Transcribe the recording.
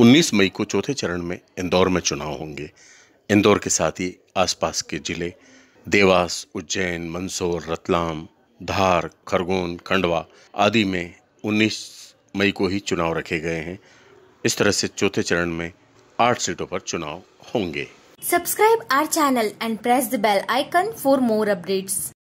19 मई को चौथे चरण में इंदौर में चुनाव होंगे इंदौर के साथ ही आसपास के ज़िले देवास उज्जैन मंदसौर रतलाम धार खरगोन खंडवा आदि में 19 मई को ही चुनाव रखे गए हैं इस तरह से चौथे चरण में आठ सीटों पर चुनाव होंगे subscribe our channel and press the bell icon for more updates